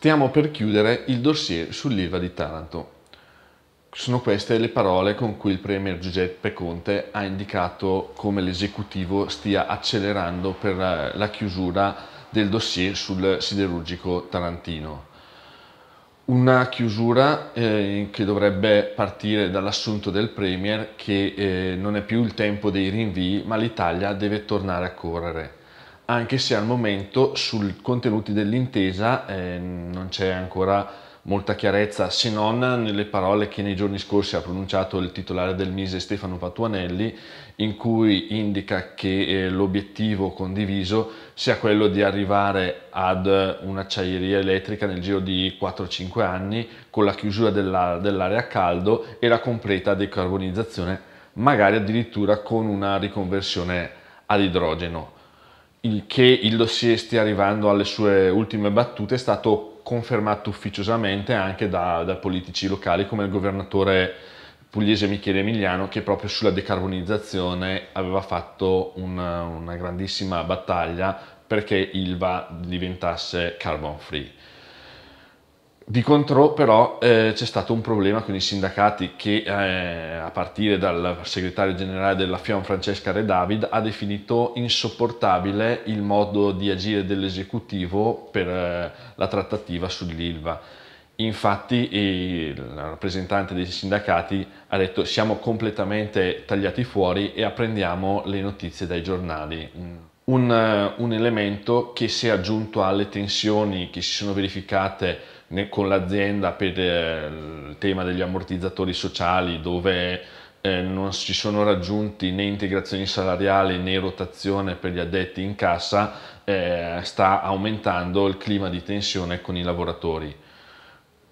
Stiamo per chiudere il dossier sull'ILVA di Taranto. Sono queste le parole con cui il Premier Giuseppe Conte ha indicato come l'esecutivo stia accelerando per eh, la chiusura del dossier sul siderurgico tarantino. Una chiusura eh, che dovrebbe partire dall'assunto del Premier che eh, non è più il tempo dei rinvii, ma l'Italia deve tornare a correre anche se al momento sui contenuti dell'intesa eh, non c'è ancora molta chiarezza se non nelle parole che nei giorni scorsi ha pronunciato il titolare del Mise Stefano Patuanelli in cui indica che eh, l'obiettivo condiviso sia quello di arrivare ad un'acciaieria elettrica nel giro di 4-5 anni con la chiusura dell'area a caldo e la completa decarbonizzazione magari addirittura con una riconversione ad idrogeno il che il dossier stia arrivando alle sue ultime battute è stato confermato ufficiosamente anche da, da politici locali come il governatore pugliese Michele Emiliano che proprio sulla decarbonizzazione aveva fatto una, una grandissima battaglia perché il va diventasse carbon free. Di contro però eh, c'è stato un problema con i sindacati che eh, a partire dal segretario generale della FIOM Francesca Re David ha definito insopportabile il modo di agire dell'esecutivo per eh, la trattativa sull'ILVA. Infatti il rappresentante dei sindacati ha detto siamo completamente tagliati fuori e apprendiamo le notizie dai giornali. Un, eh, un elemento che si è aggiunto alle tensioni che si sono verificate con l'azienda per eh, il tema degli ammortizzatori sociali dove eh, non si sono raggiunti né integrazioni salariali né rotazione per gli addetti in cassa, eh, sta aumentando il clima di tensione con i lavoratori.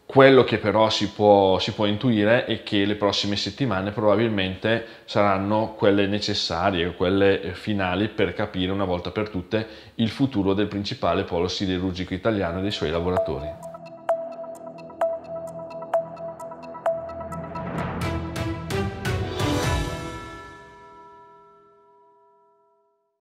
Quello che però si può, si può, intuire è che le prossime settimane probabilmente saranno quelle necessarie, quelle finali per capire una volta per tutte il futuro del principale polo siderurgico italiano e dei suoi lavoratori.